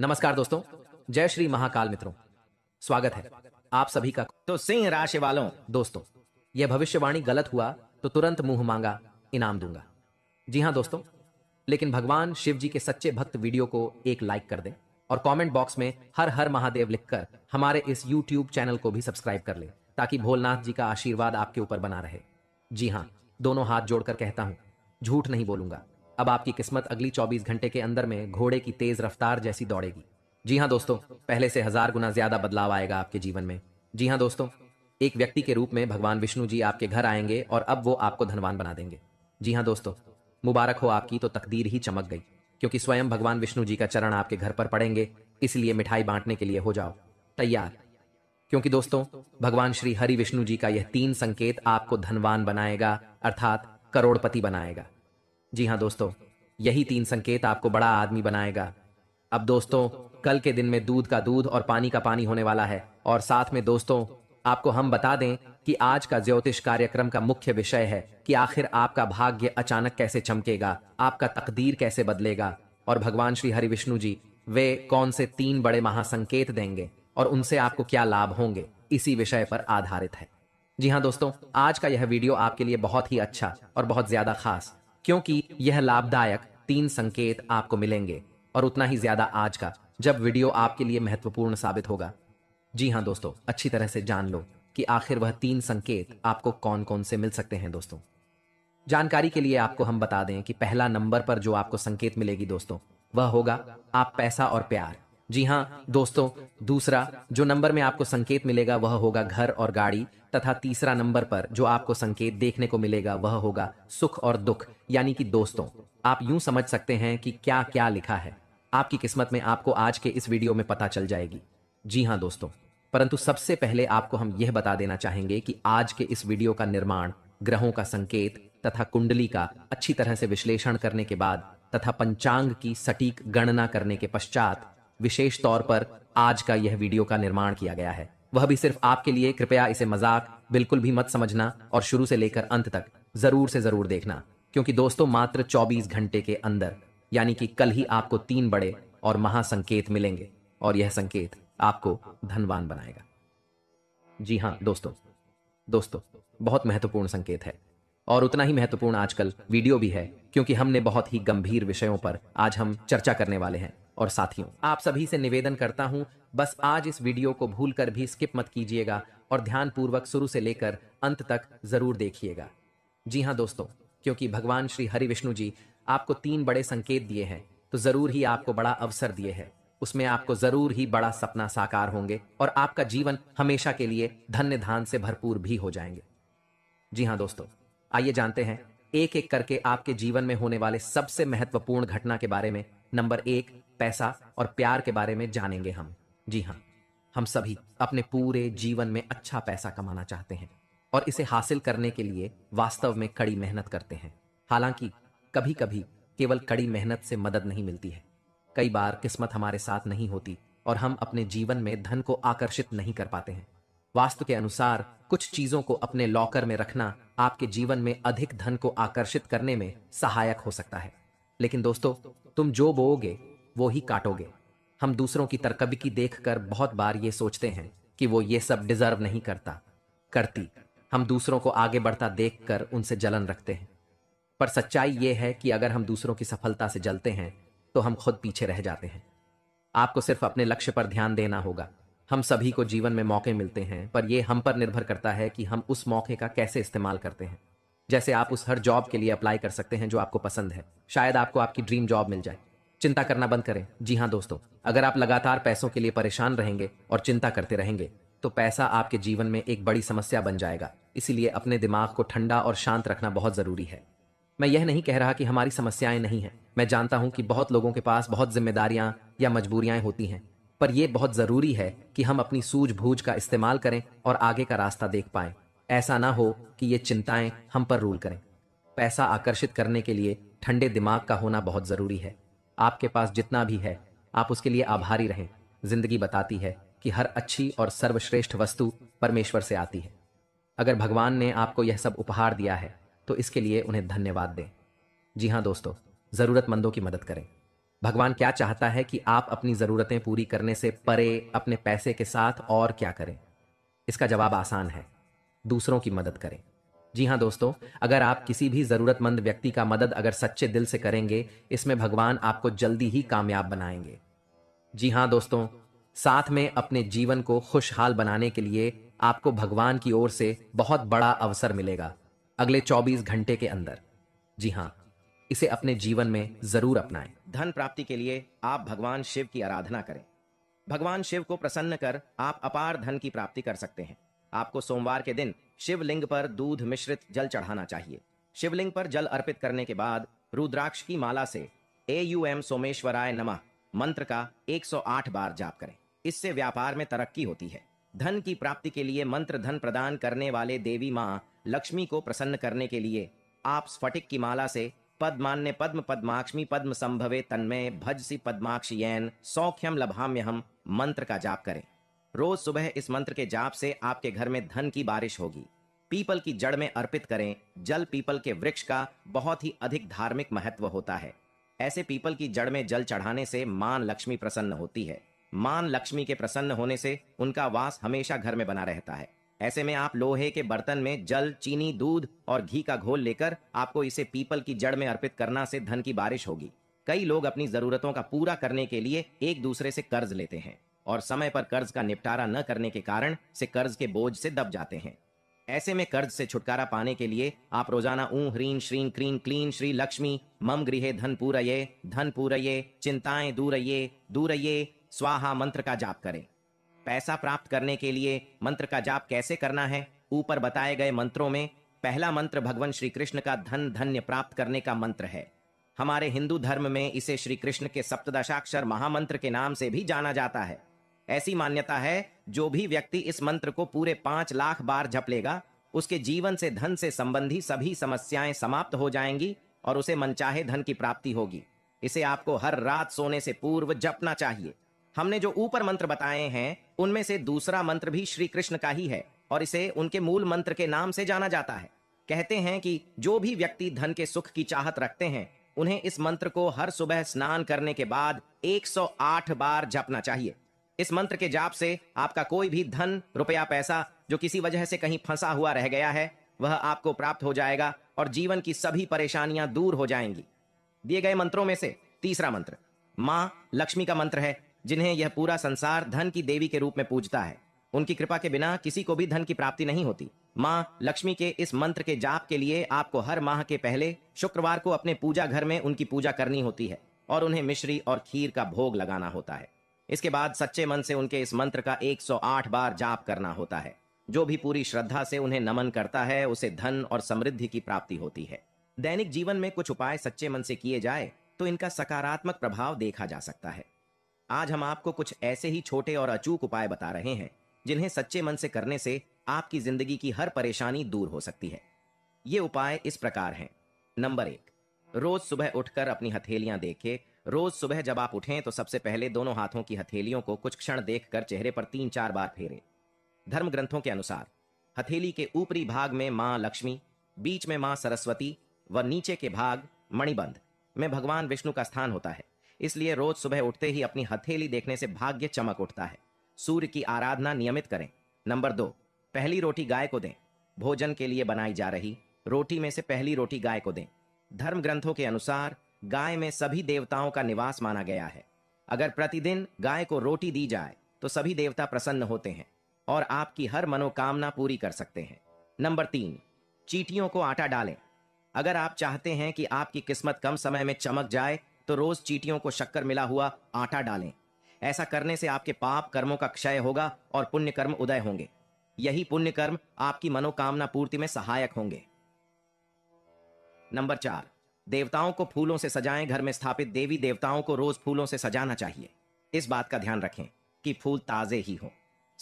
नमस्कार दोस्तों जय श्री महाकाल मित्रों स्वागत है आप सभी का तो सिंह राशि वालों दोस्तों यह भविष्यवाणी गलत हुआ तो तुरंत मुंह मांगा इनाम दूंगा जी हाँ दोस्तों लेकिन भगवान शिव जी के सच्चे भक्त वीडियो को एक लाइक कर दें और कमेंट बॉक्स में हर हर महादेव लिखकर हमारे इस यूट्यूब चैनल को भी सब्सक्राइब कर लें ताकि भोलनाथ जी का आशीर्वाद आपके ऊपर बना रहे जी हाँ दोनों हाथ जोड़कर कहता हूं झूठ नहीं बोलूंगा अब आपकी किस्मत अगली 24 घंटे के अंदर में घोड़े की तेज रफ्तार जैसी दौड़ेगी जी हाँ दोस्तों पहले से हजार गुना ज्यादा बदलाव आएगा आपके जीवन में जी हाँ दोस्तों एक व्यक्ति के रूप में भगवान विष्णु जी आपके घर आएंगे और अब वो आपको धनवान बना देंगे जी हाँ दोस्तों मुबारक हो आपकी तो तकदीर ही चमक गई क्योंकि स्वयं भगवान विष्णु जी का चरण आपके घर पर पड़ेंगे इसलिए मिठाई बांटने के लिए हो जाओ तैयार क्योंकि दोस्तों भगवान श्री हरि विष्णु जी का यह तीन संकेत आपको धनवान बनाएगा अर्थात करोड़पति बनाएगा जी हाँ दोस्तों यही तीन संकेत आपको बड़ा आदमी बनाएगा अब दोस्तों कल के दिन में दूध का दूध और पानी का पानी होने वाला है और साथ में दोस्तों आपको हम बता दें कि आज का ज्योतिष कार्यक्रम का मुख्य विषय है कि आखिर आपका भाग्य अचानक कैसे चमकेगा आपका तकदीर कैसे बदलेगा और भगवान श्री हरि विष्णु जी वे कौन से तीन बड़े महासंकेत देंगे और उनसे आपको क्या लाभ होंगे इसी विषय पर आधारित है जी हाँ दोस्तों आज का यह वीडियो आपके लिए बहुत ही अच्छा और बहुत ज्यादा खास क्योंकि यह लाभदायक तीन संकेत आपको मिलेंगे और उतना ही ज्यादा आज का जब वीडियो आपके लिए महत्वपूर्ण साबित होगा जी हाँ दोस्तों अच्छी तरह से जान लो कि आखिर वह तीन संकेत आपको कौन कौन से मिल सकते हैं दोस्तों जानकारी के लिए आपको हम बता दें कि पहला नंबर पर जो आपको संकेत मिलेगी दोस्तों वह होगा आप पैसा और प्यार जी हाँ दोस्तों दूसरा जो नंबर में आपको संकेत मिलेगा वह होगा घर और गाड़ी तथा तीसरा नंबर पर जो आपको संकेत देखने को मिलेगा वह होगा सुख और दुख यानी कि दोस्तों आप यूं समझ सकते हैं कि क्या क्या लिखा है आपकी किस्मत में आपको आज के इस वीडियो में पता चल जाएगी जी हाँ दोस्तों परंतु सबसे पहले आपको हम यह बता देना चाहेंगे कि आज के इस वीडियो का निर्माण ग्रहों का संकेत तथा कुंडली का अच्छी तरह से विश्लेषण करने के बाद तथा पंचांग की सटीक गणना करने के पश्चात विशेष तौर पर आज का यह वीडियो का निर्माण किया गया है वह भी सिर्फ आपके लिए कृपया इसे मजाक बिल्कुल भी मत समझना और शुरू से लेकर अंत तक जरूर से जरूर देखना क्योंकि दोस्तों मात्र 24 घंटे के अंदर यानी कि कल ही आपको तीन बड़े और महासंकेत मिलेंगे और यह संकेत आपको धनवान बनाएगा जी हाँ दोस्तों दोस्तों बहुत महत्वपूर्ण संकेत है और उतना ही महत्वपूर्ण आजकल वीडियो भी है क्योंकि हमने बहुत ही गंभीर विषयों पर आज हम चर्चा करने वाले हैं और साथियों आप सभी से निवेदन करता हूं बस आज इस वीडियो को भूल कर भी स्किप मत कीजिएगा और ध्यानपूर्वक शुरू से लेकर अंत तक जरूर देखिएगा जी हाँ दोस्तों क्योंकि भगवान श्री हरि विष्णु जी आपको तीन बड़े संकेत दिए हैं तो जरूर ही आपको बड़ा अवसर दिए है उसमें आपको जरूर ही बड़ा सपना साकार होंगे और आपका जीवन हमेशा के लिए धन्य धान से भरपूर भी हो जाएंगे जी हाँ दोस्तों आइए जानते हैं एक एक करके आपके जीवन में होने वाले सबसे महत्वपूर्ण घटना के बारे में नंबर एक पैसा और प्यार के बारे में जानेंगे हम जी हाँ हम सभी अपने पूरे जीवन में अच्छा पैसा कमाना चाहते हैं और इसे हासिल करने के लिए वास्तव में कड़ी मेहनत करते हैं हालांकि कभी कभी केवल कड़ी मेहनत से मदद नहीं मिलती है कई बार किस्मत हमारे साथ नहीं होती और हम अपने जीवन में धन को आकर्षित नहीं कर पाते हैं वास्तु के अनुसार कुछ चीजों को अपने लॉकर में रखना आपके जीवन में अधिक धन को आकर्षित करने में सहायक हो सकता है लेकिन दोस्तों तुम जो बोओगे वो ही काटोगे हम दूसरों की देख कर बहुत बार ये सोचते हैं कि वो ये सब डिजर्व नहीं करता करती हम दूसरों को आगे बढ़ता कर उनसे जलन रखते हैं पर सच्चाई ये है कि अगर हम दूसरों की सफलता से जलते हैं तो हम खुद पीछे रह जाते हैं आपको सिर्फ अपने लक्ष्य पर ध्यान देना होगा हम सभी को जीवन में मौके मिलते हैं पर यह हम पर निर्भर करता है कि हम उस मौके का कैसे इस्तेमाल करते हैं जैसे आप उस हर जॉब के लिए अप्लाई कर सकते हैं जो आपको पसंद है शायद आपको आपकी ड्रीम जॉब मिल जाए चिंता करना बंद करें जी हाँ दोस्तों अगर आप लगातार पैसों के लिए परेशान रहेंगे और चिंता करते रहेंगे तो पैसा आपके जीवन में एक बड़ी समस्या बन जाएगा इसीलिए अपने दिमाग को ठंडा और शांत रखना बहुत ज़रूरी है मैं यह नहीं कह रहा कि हमारी समस्याएं नहीं हैं मैं जानता हूं कि बहुत लोगों के पास बहुत जिम्मेदारियां या मजबूरियां होती हैं पर यह बहुत ज़रूरी है कि हम अपनी सूझबूझ का इस्तेमाल करें और आगे का रास्ता देख पाएं ऐसा ना हो कि ये चिंताएं हम पर रूल करें पैसा आकर्षित करने के लिए ठंडे दिमाग का होना बहुत जरूरी है आपके पास जितना भी है आप उसके लिए आभारी रहें जिंदगी बताती है कि हर अच्छी और सर्वश्रेष्ठ वस्तु परमेश्वर से आती है अगर भगवान ने आपको यह सब उपहार दिया है तो इसके लिए उन्हें धन्यवाद दें जी हाँ दोस्तों ज़रूरतमंदों की मदद करें भगवान क्या चाहता है कि आप अपनी ज़रूरतें पूरी करने से परे अपने पैसे के साथ और क्या करें इसका जवाब आसान है दूसरों की मदद करें जी हाँ दोस्तों अगर आप किसी भी ज़रूरतमंद व्यक्ति का मदद अगर सच्चे दिल से करेंगे इसमें भगवान आपको जल्दी ही कामयाब बनाएंगे जी हाँ दोस्तों साथ में अपने जीवन को खुशहाल बनाने के लिए आपको भगवान की ओर से बहुत बड़ा अवसर मिलेगा अगले 24 घंटे के अंदर जी हाँ इसे अपने जीवन में जरूर अपनाएं धन प्राप्ति के लिए आप भगवान शिव की आराधना करें भगवान शिव को प्रसन्न कर आप अपार धन की प्राप्ति कर सकते हैं आपको सोमवार के दिन शिवलिंग पर दूध मिश्रित जल चढ़ाना चाहिए शिवलिंग पर जल अर्पित करने के बाद रुद्राक्ष की माला से ए यू एम सोमेश्वराय नमः मंत्र का 108 बार जाप करें इससे व्यापार में तरक्की होती है धन की प्राप्ति के लिए मंत्र धन प्रदान करने वाले देवी माँ लक्ष्मी को प्रसन्न करने के लिए आप स्फटिक की माला से पद्मान्य पद्म पद्माक्षमी पद्म संभवे तन्मय भजसी पद्माक्षयन सौख्यम लभाम्य हम मंत्र का जाप करें रोज सुबह इस मंत्र के जाप से आपके घर में धन की बारिश होगी पीपल की जड़ में अर्पित करें जल पीपल के वृक्ष का बहुत ही अधिक धार्मिक महत्व होता है ऐसे पीपल की जड़ में जल चढ़ाने से मान लक्ष्मी प्रसन्न होती है मान लक्ष्मी के प्रसन्न होने से उनका वास हमेशा घर में बना रहता है ऐसे में आप लोहे के बर्तन में जल चीनी दूध और घी का घोल लेकर आपको इसे पीपल की जड़ में अर्पित करना से धन की बारिश होगी कई लोग अपनी जरूरतों का पूरा करने के लिए एक दूसरे से कर्ज लेते हैं और समय पर कर्ज का निपटारा न करने के कारण से कर्ज के बोझ से दब जाते हैं ऐसे में कर्ज से छुटकारा पाने के लिए आप रोजाना ऊ ह्रीन श्रीन क्रीन क्लीन श्री लक्ष्मी मम गृह धन पूरये धन पूरये चिंताएं दूरये दूरये स्वाहा मंत्र का जाप करें पैसा प्राप्त करने के लिए मंत्र का जाप कैसे करना है ऊपर बताए गए मंत्रों में पहला मंत्र भगवान श्री कृष्ण का धन धन्य प्राप्त करने का मंत्र है हमारे हिंदू धर्म में इसे श्री कृष्ण के सप्तदशाक्षर महामंत्र के नाम से भी जाना जाता है ऐसी मान्यता है जो भी व्यक्ति इस मंत्र को पूरे पांच लाख बार जप लेगा उसके जीवन से धन से संबंधी सभी समस्याएं समाप्त हो जाएंगी और उसे मनचाहे धन की प्राप्ति होगी इसे आपको हर रात सोने से पूर्व जपना चाहिए हमने जो ऊपर मंत्र बताए हैं उनमें से दूसरा मंत्र भी श्री कृष्ण का ही है और इसे उनके मूल मंत्र के नाम से जाना जाता है कहते हैं कि जो भी व्यक्ति धन के सुख की चाहत रखते हैं उन्हें इस मंत्र को हर सुबह स्नान करने के बाद 108 बार जपना चाहिए इस मंत्र के जाप से आपका कोई भी धन रुपया पैसा जो किसी वजह से कहीं फंसा हुआ रह गया है वह आपको प्राप्त हो जाएगा और जीवन की सभी परेशानियां दूर हो जाएंगी दिए गए मंत्रों में से तीसरा मंत्र माँ लक्ष्मी का मंत्र है जिन्हें यह पूरा संसार धन की देवी के रूप में पूजता है उनकी कृपा के बिना किसी को भी धन की प्राप्ति नहीं होती माँ लक्ष्मी के इस मंत्र के जाप के लिए आपको हर माह के पहले शुक्रवार को अपने पूजा घर में उनकी पूजा करनी होती है और उन्हें मिश्री और खीर का भोग लगाना होता है इसके बाद सच्चे मन से उनके इस मंत्र का 108 बार जाप करना होता है जो भी पूरी श्रद्धा से उन्हें नमन करता है उसे धन और समृद्धि की प्राप्ति होती है दैनिक जीवन में कुछ उपाय सच्चे मन से किए जाए तो इनका सकारात्मक प्रभाव देखा जा सकता है आज हम आपको कुछ ऐसे ही छोटे और अचूक उपाय बता रहे हैं जिन्हें सच्चे मन से करने से आपकी जिंदगी की हर परेशानी दूर हो सकती है ये उपाय इस प्रकार हैं नंबर एक रोज सुबह उठकर अपनी हथेलियां देखें रोज सुबह जब आप उठें तो सबसे पहले दोनों हाथों की हथेलियों को कुछ क्षण देखकर चेहरे पर तीन चार बार फेरें धर्म ग्रंथों के अनुसार हथेली के ऊपरी भाग में मां लक्ष्मी बीच में मां सरस्वती व नीचे के भाग मणिबंध में भगवान विष्णु का स्थान होता है इसलिए रोज सुबह उठते ही अपनी हथेली देखने से भाग्य चमक उठता है सूर्य की आराधना नियमित करें नंबर दो पहली रोटी गाय को दें भोजन के लिए बनाई जा रही रोटी में से पहली रोटी गाय को दें धर्म ग्रंथों के अनुसार गाय में सभी देवताओं का निवास माना गया है अगर प्रतिदिन गाय को रोटी दी जाए तो सभी देवता प्रसन्न होते हैं और आपकी हर मनोकामना पूरी कर सकते हैं नंबर तीन चीटियों को आटा डालें अगर आप चाहते हैं कि आपकी किस्मत कम समय में चमक जाए तो रोज चीटियों को शक्कर मिला हुआ आटा डालें ऐसा करने से आपके पाप कर्मों का क्षय होगा और पुण्य कर्म उदय होंगे यही पुण्य कर्म आपकी मनोकामना पूर्ति में सहायक होंगे नंबर चार देवताओं को फूलों से सजाएं घर में स्थापित देवी देवताओं को रोज फूलों से सजाना चाहिए इस बात का ध्यान रखें कि फूल ताजे ही हों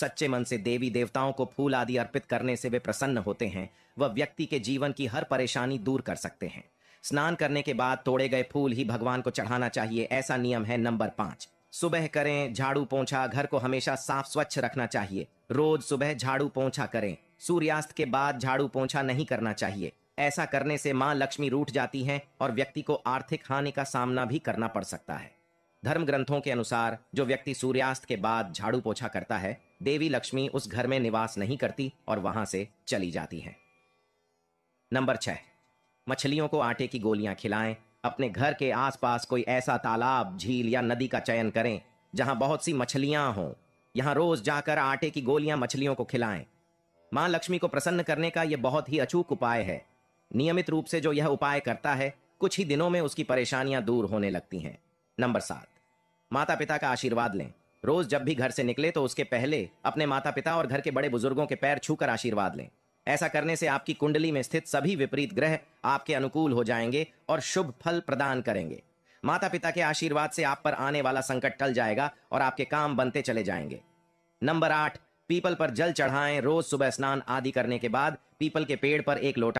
सच्चे मन से देवी देवताओं को फूल आदि अर्पित करने से वे प्रसन्न होते हैं वह व्यक्ति के जीवन की हर परेशानी दूर कर सकते हैं स्नान करने के बाद तोड़े गए फूल ही भगवान को चढ़ाना चाहिए ऐसा नियम है नंबर पांच सुबह करें झाड़ू पोंछा घर को हमेशा साफ स्वच्छ रखना चाहिए रोज सुबह झाड़ू पोंछा करें सूर्यास्त के बाद झाड़ू पोंछा नहीं करना चाहिए ऐसा करने से मां लक्ष्मी रूठ जाती हैं और व्यक्ति को आर्थिक हानि का सामना भी करना पड़ सकता है धर्म ग्रंथों के अनुसार जो व्यक्ति सूर्यास्त के बाद झाड़ू पोछा करता है देवी लक्ष्मी उस घर में निवास नहीं करती और वहां से चली जाती है नंबर छह मछलियों को आटे की गोलियां खिलाएं अपने घर के आसपास कोई ऐसा तालाब झील या नदी का चयन करें जहां बहुत सी मछलियां हों यहां रोज जाकर आटे की गोलियां मछलियों को खिलाएं मां लक्ष्मी को प्रसन्न करने का यह बहुत ही अचूक उपाय है नियमित रूप से जो यह उपाय करता है कुछ ही दिनों में उसकी परेशानियां दूर होने लगती हैं नंबर सात माता पिता का आशीर्वाद लें रोज जब भी घर से निकले तो उसके पहले अपने माता पिता और घर के बड़े बुजुर्गों के पैर छूकर आशीर्वाद लें ऐसा करने से आपकी कुंडली में स्थित सभी विपरीत ग्रह आपके अनुकूल हो जाएंगे और शुभ फल प्रदान करेंगे माता पिता के आशीर्वाद से आप पर आने वाला संकट टल जाएगा और आपके काम बनते चले जाएंगे नंबर आठ पीपल पर जल चढ़ाएं रोज सुबह स्नान आदि करने के बाद पीपल के पेड़ पर एक लोटा